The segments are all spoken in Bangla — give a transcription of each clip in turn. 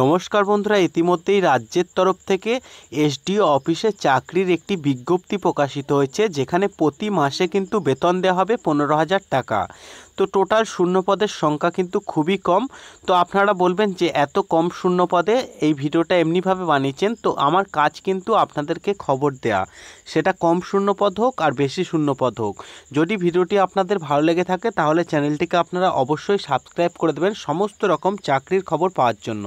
নমস্কার বন্ধুরা ইতিমধ্যেই রাজ্যের তরফ থেকে এসডিও অফিসে চাকরির একটি বিজ্ঞপ্তি প্রকাশিত হয়েছে যেখানে প্রতি মাসে কিন্তু বেতন দেওয়া হবে পনেরো হাজার টাকা তো টোটাল শূন্যপদের সংখ্যা কিন্তু খুবই কম তো আপনারা বলবেন যে এত কম শূন্যপদে এই ভিডিওটা এমনিভাবে বানিয়েছেন তো আমার কাজ কিন্তু আপনাদেরকে খবর দেয়া সেটা কম শূন্যপদ হোক আর বেশি শূন্যপদ হোক যদি ভিডিওটি আপনাদের ভালো লেগে থাকে তাহলে চ্যানেলটিকে আপনারা অবশ্যই সাবস্ক্রাইব করে দেবেন সমস্ত রকম চাকরির খবর পাওয়ার জন্য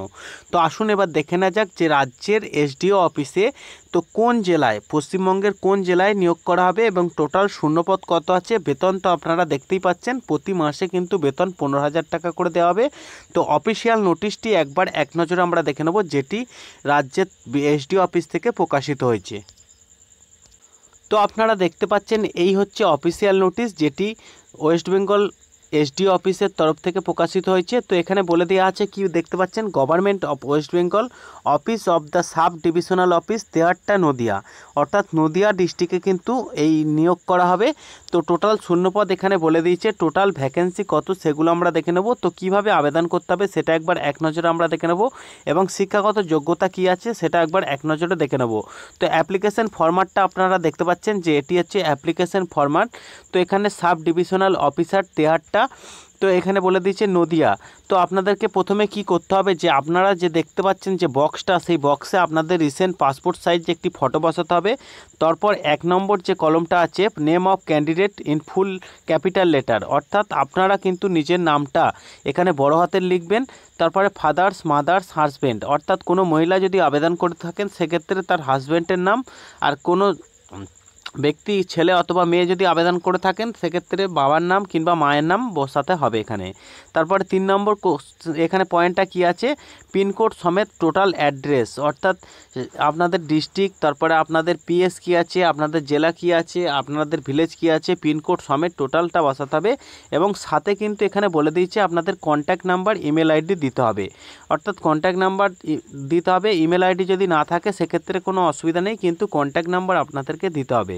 তো আসুন এবার দেখে না যাক যে রাজ্যের এসডিও অফিসে তো কোন জেলায় পশ্চিমবঙ্গের কোন জেলায় নিয়োগ করা হবে এবং টোটাল শূন্যপদ কত আছে বেতন তো আপনারা দেখতেই পাচ্ছেন প্রতি মাসে কিন্তু বেতন পনেরো হাজার টাকা করে দেওয়া হবে তো অফিসিয়াল নোটিশটি একবার এক নজরে আমরা দেখে নেব যেটি রাজ্যের এসডিও অফিস থেকে প্রকাশিত হয়েছে তো আপনারা দেখতে পাচ্ছেন এই হচ্ছে অফিসিয়াল নোটিশ যেটি ওয়েস্ট বেঙ্গল এসডি অফিসের তরফ থেকে প্রকাশিত হয়েছে তো এখানে বলে দেওয়া আছে কি দেখতে পাচ্ছেন government of West Bengal office of the sub divisional office Tehatta Nadia অর্থাৎ নদিয়া ডিস্ট্রিক্টে কিন্তু এই নিয়োগ করা হবে তো টোটাল শূন্যপদ এখানে বলে দিয়েছে টোটাল ভ্যাকেন্সি কত সেগুলো আমরা দেখে নেব তো কিভাবে আবেদন করতে হবে সেটা একবার এক নজরে আমরা দেখে নেব এবং শিক্ষাগত যোগ্যতা কি আছে সেটা একবার এক নজরে দেখে নেব তো অ্যাপ্লিকেশন ফরম্যাটটা আপনারা দেখতে পাচ্ছেন যে এটি হচ্ছে অ্যাপ্লিকেশন ফরম্যাট তো এখানে সাব ডিভিশনাল অফিসার তেহাট্টা এটা তো এখানে বলে দিয়েছে নদিয়া তো আপনাদেরকে প্রথমে কি করতে হবে যে আপনারা যে দেখতে পাচ্ছেন যে বক্সটা সেই বক্সে আপনাদের রিসেন্ট পাসপোর্ট সাইজ একটি ফটো বসাতে হবে তারপর এক নম্বর যে কলমটা আছে name of candidate in full capital letter অর্থাৎ আপনারা কিন্তু নিজের নামটা এখানে বড় হাতের লিখবেন তারপরে ফাদার্স মাদার্স হাজব্যান্ড অর্থাৎ কোনো মহিলা যদি আবেদন করে থাকেন সেক্ষেত্রে তার হাজব্যান্ডের নাম আর কোনো ব্যক্তি ছেলে অথবা মেয়ে যদি আবেদন করে থাকেন সেক্ষেত্রে বাবার নাম কিংবা মায়ের নাম বসাতে হবে এখানে তারপরে তিন নম্বর এখানে পয়েন্টটা কি আছে পিনকোড সমেত টোটাল অ্যাড্রেস অর্থাৎ আপনাদের ডিস্ট্রিক্ট তারপরে আপনাদের পিএস কি আছে আপনাদের জেলা কি আছে আপনাদের ভিলেজ কি আছে পিনকোড সমেত টোটালটা বসাতে হবে এবং সাথে কিন্তু এখানে বলে দিয়েছে আপনাদের কন্ট্যাক্ট নাম্বার ইমেল আইডি দিতে হবে অর্থাৎ কন্ট্যাক্ট নাম্বার দিতে হবে ইমেল আইডি যদি না থাকে সেক্ষেত্রে কোনো অসুবিধা নেই কিন্তু কন্ট্যাক্ট নাম্বার আপনাদেরকে দিতে হবে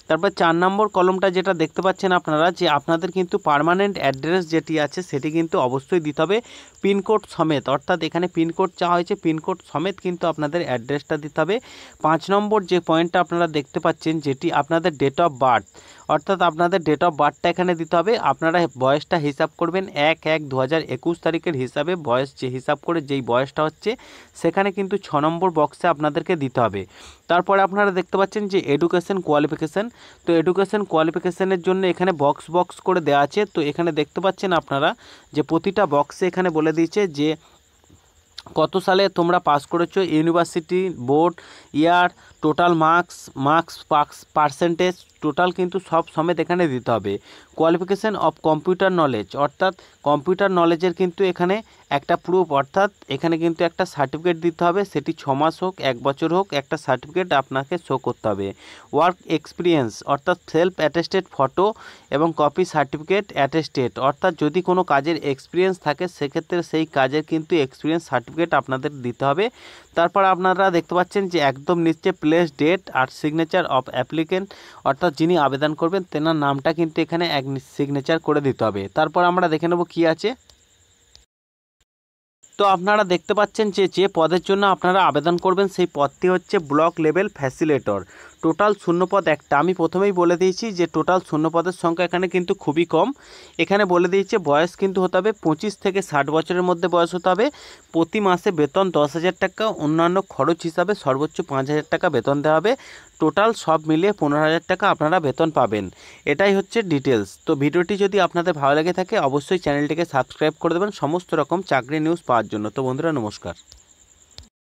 তারপর চার নম্বর কলমটা যেটা দেখতে পাচ্ছেন আপনারা যে আপনাদের কিন্তু পারমানেন্ট অ্যাড্রেস যেটি আছে সেটি কিন্তু অবশ্যই দিতে হবে পিনকোড সমেত অর্থাৎ এখানে পিনকোড চাওয়া হয়েছে পিনকোড সমেত কিন্তু আপনাদের অ্যাড্রেসটা দিতে হবে পাঁচ নম্বর যে পয়েন্টটা আপনারা দেখতে পাচ্ছেন যেটি আপনাদের ডেট অফ বার্থ অর্থাৎ আপনাদের ডেট অফ বার্থটা এখানে দিতে হবে আপনারা বয়সটা হিসাব করবেন এক এক দু হাজার একুশ তারিখের হিসাবে বয়স যে হিসাব করে যেই বয়সটা হচ্ছে সেখানে কিন্তু ছ নম্বর বক্সে আপনাদেরকে দিতে হবে তারপরে আপনারা দেখতে পাচ্ছেন যে এডুকেশন কোয়ালিফিকেশান তো এডুকেশন কোয়ালিফিকেশানের জন্য এখানে বক্স বক্স করে দেওয়া আছে তো এখানে দেখতে পাচ্ছেন আপনারা যে প্রতিটা বক্সে এখানে বলে দিয়েছে যে কত সালে তোমরা পাস করেছো university board year total marks marks parks percentage total কিন্তু সব সমেত এখানে দিতে হবে কোয়ালিফিকেশান অফ কম্পিউটার নলেজ অর্থাৎ কম্পিউটার নলেজের কিন্তু এখানে একটা প্রুফ অর্থাৎ এখানে কিন্তু একটা সার্টিফিকেট দিতে হবে সেটি ছ মাস হোক এক বছর হোক একটা সার্টিফিকেট আপনাকে শো করতে হবে ওয়ার্ক এক্সপিরিয়েন্স অর্থাৎ সেলফ অ্যাটেস্টেড ফটো এবং কপি সার্টিফিকেট অ্যাটেস্টেড অর্থাৎ যদি কোনো কাজের এক্সপিরিয়েন্স থাকে সেক্ষেত্রে সেই কাজের কিন্তু এক্সপিরিয়েন্স সার্টিফিকেট আপনাদের দিতে হবে তারপর আপনারা দেখতে পাচ্ছেন যে একদম নিচে প্লে প্লেস ডেট আর সিগনেচার অফ অ্যাপ্লিকেন্ট অর্থাৎ যিনি আবেদন করবেন তেনার নামটা কিন্তু এখানে এক সিগনেচার করে দিতে হবে তারপর আমরা দেখে নেব কী আছে তো আপনারা দেখতে পাচ্ছেন যে যে পদের জন্য আপনারা আবেদন করবেন সেই পদটি হচ্ছে ব্লক লেভেল ফ্যাসিলেটর টোটাল শূন্যপদ একটা আমি প্রথমেই বলে দিয়েছি যে টোটাল শূন্যপদের সংখ্যা এখানে কিন্তু খুবই কম এখানে বলে দিয়েছে বয়স কিন্তু হতে হবে পঁচিশ থেকে ষাট বছরের মধ্যে বয়স হতে হবে প্রতি মাসে বেতন দশ হাজার টাকা অন্যান্য খরচ হিসাবে সর্বোচ্চ পাঁচ হাজার টাকা বেতন দেওয়া হবে টোটাল সব মিলিয়ে পনেরো হাজার টাকা আপনারা বেতন পাবেন এটাই হচ্ছে ডিটেলস তো ভিডিওটি যদি আপনাদের ভালো লেগে থাকে অবশ্যই চ্যানেলটিকে সাবস্ক্রাইব করে দেবেন সমস্ত রকম চাকরি নিউজ পাওয়ার জন্য তো বন্ধুরা নমস্কার